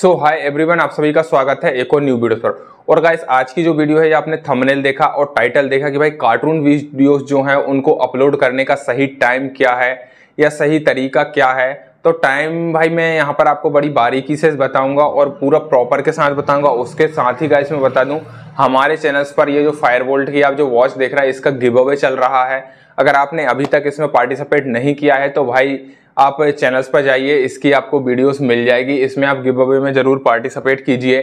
सो hi everyone आप सभी का स्वागत है एक और न्यू वीडियो पर और गाइस आज की जो वीडियो है ये आपने थंबनेल देखा और टाइटल देखा कि भाई कार्टून वीडियोस जो हैं उनको अपलोड करने का सही टाइम क्या है या सही तरीका क्या है तो टाइम भाई मैं यहाँ पर आपको बड़ी बारीकी से बताऊंगा और पूरा प्रॉपर के साथ बताऊंगा उसके साथ ही गाइस मैं बता दूँ हमारे चैनल्स पर ये जो फायर वोल्ट की आप जो वॉच देख रहे हैं इसका गिव अवे चल रहा है अगर आपने अभी तक इसमें पार्टिसिपेट नहीं किया है तो भाई आप चैनल्स पर जाइए इसकी आपको वीडियोस मिल जाएगी इसमें आप गिव अवे में ज़रूर पार्टिसिपेट कीजिए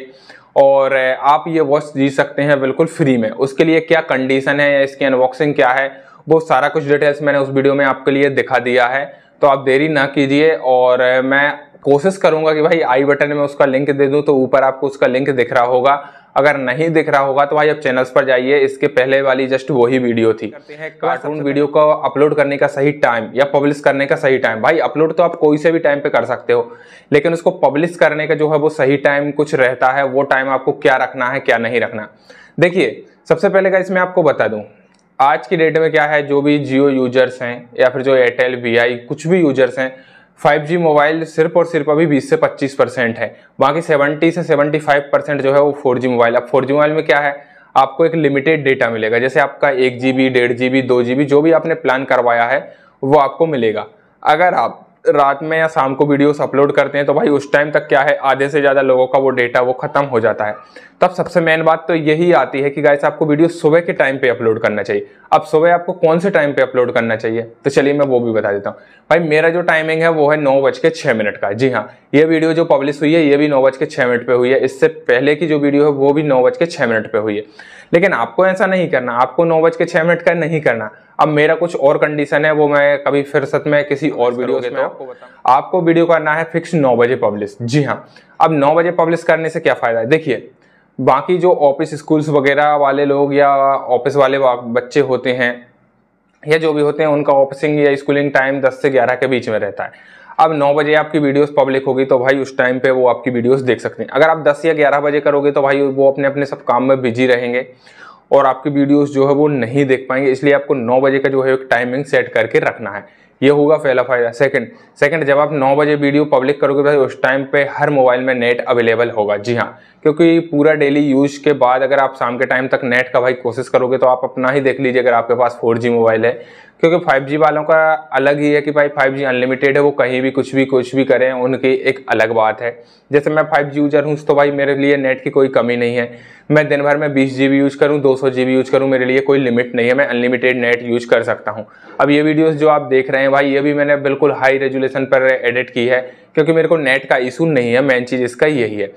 और आप ये वॉच जीत सकते हैं बिल्कुल फ्री में उसके लिए क्या कंडीशन है या इसकी अनबॉक्सिंग क्या है वो सारा कुछ डिटेल्स मैंने उस वीडियो में आपके लिए दिखा दिया है तो आप देरी ना कीजिए और मैं कोशिश करूंगा कि भाई आई बटन में उसका लिंक दे दूं तो ऊपर आपको उसका लिंक दिख रहा होगा अगर नहीं दिख रहा होगा तो भाई आप चैनल्स पर जाइए इसके पहले वाली जस्ट वही वीडियो थी कार्टून वीडियो को अपलोड करने का सही टाइम या पब्लिश करने का सही टाइम भाई अपलोड तो आप कोई से भी टाइम पे कर सकते हो लेकिन उसको पब्लिश करने का जो है वो सही टाइम कुछ रहता है वो टाइम आपको क्या रखना है क्या नहीं रखना देखिए सबसे पहले का इसमें आपको बता दूँ आज की डेट में क्या है जो भी जियो यूजर्स हैं या फिर जो एयरटेल वी कुछ भी यूजर्स हैं 5G मोबाइल सिर्फ और सिर्फ अभी 20 से 25 परसेंट है बाकी 70 से 75 परसेंट जो है वो 4G मोबाइल अब 4G मोबाइल में क्या है आपको एक लिमिटेड डेटा मिलेगा जैसे आपका एक जी बी डेढ़ जी बी दो जी बी जो भी आपने प्लान करवाया है वो आपको मिलेगा अगर आप रात में या शाम को वीडियोस अपलोड करते हैं तो भाई उस टाइम तक क्या है आधे से ज़्यादा लोगों का वो डेटा वो ख़त्म हो जाता है तब सबसे मेन बात तो यही आती है कि गाइस आपको वीडियो सुबह के टाइम पे अपलोड करना चाहिए अब सुबह आपको कौन से टाइम पे अपलोड करना चाहिए तो चलिए मैं वो भी बता देता हूँ भाई मेरा जो टाइमिंग है वो है नौ बज के छः मिनट का जी हाँ ये वीडियो जो पब्लिश हुई है ये भी नौ बज के छः मिनट पर हुई है इससे पहले की जो वीडियो है वो भी नौ बज के छः मिनट पर हुई है लेकिन आपको ऐसा नहीं करना आपको नौ बज के छः मिनट का नहीं करना अब मेरा कुछ और कंडीशन है वो मैं कभी फिर में किसी और वीडियो में तो आपको, आपको वीडियो करना है फिक्स नौ बजे पब्लिश जी हाँ अब नौ बजे पब्लिश करने से क्या फ़ायदा है देखिए बाकी जो ऑफिस स्कूल्स वगैरह वाले लोग या ऑफिस वाले बच्चे होते हैं या जो भी होते हैं उनका ऑफिसिंग या स्कूलिंग टाइम 10 से 11 के बीच में रहता है अब 9 बजे आपकी वीडियोस पब्लिक होगी तो भाई उस टाइम पे वो आपकी वीडियोस देख सकते हैं अगर आप 10 या 11 बजे करोगे तो भाई वो अपने अपने सब काम में बिजी रहेंगे और आपकी वीडियोस जो है वो नहीं देख पाएंगे इसलिए आपको नौ बजे का जो है एक टाइमिंग सेट करके रखना है ये होगा पहला फायदा सेकंड सेकंड जब आप 9 बजे वीडियो पब्लिक करोगे तो उस टाइम पे हर मोबाइल में नेट अवेलेबल होगा जी हाँ क्योंकि पूरा डेली यूज के बाद अगर आप शाम के टाइम तक नेट का भाई कोशिश करोगे तो आप अपना ही देख लीजिए अगर आपके पास फोर मोबाइल है क्योंकि 5G वालों का अलग ही है कि भाई फाइव अनलिमिटेड है वो कहीं भी कुछ भी कुछ भी करें उनकी एक अलग बात है जैसे मैं फाइव यूज़र हूँ तो भाई मेरे लिए नेट की कोई कमी नहीं है मैं दिन भर में बीस जी बी यूज़ करूँ दो सौ जी बी यूज़ करूँ मेरे लिए कोई लिमिट नहीं है मैं अनलिमिटेड नेट यूज़ कर सकता हूँ अब ये वीडियोज़ जो आप देख रहे हैं हैं भाई ये भी मैंने बिल्कुल हाई रेजुलेशन पर एडिट की है क्योंकि मेरे को नेट का इशू नहीं है मेन चीज़ इसका यही है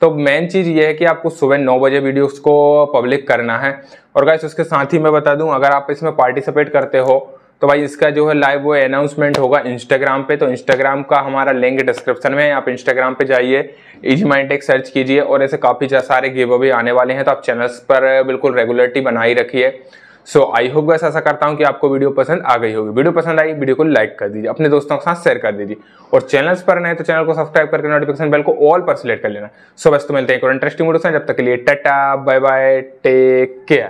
तो मेन चीज़ ये है कि आपको सुबह नौ बजे वीडियोस को पब्लिक करना है और गाइस उसके साथ ही मैं बता दूं अगर आप इसमें पार्टिसिपेट करते हो तो भाई इसका जो है लाइव वो अनाउंसमेंट होगा इंस्टाग्राम पे तो इंस्टाग्राम का हमारा लिंक डिस्क्रिप्शन में है आप इंस्टाग्राम पे जाइए इजी माइंड टेक सर्च कीजिए और ऐसे काफ़ी सारे गिव अवे आने वाले हैं तो आप चैनल्स पर बिल्कुल रेगुलरिटी बनाई रखिए सो आई होप बस ऐसा करता हूँ कि आपको वीडियो पसंद आ गई होगी वीडियो पसंद आई वीडियो को लाइक कर दीजिए अपने दोस्तों के साथ शेयर कर दीजिए और चैनल्स पर नए तो चैनल को सब्सक्राइब करके नोटिफिकेशन बेल को ऑल पर सिलेक्ट कर लेना सो बस तो मिलते हैं इंटरेस्टिंग वीडियो जब तक के लिए tata bye bye take care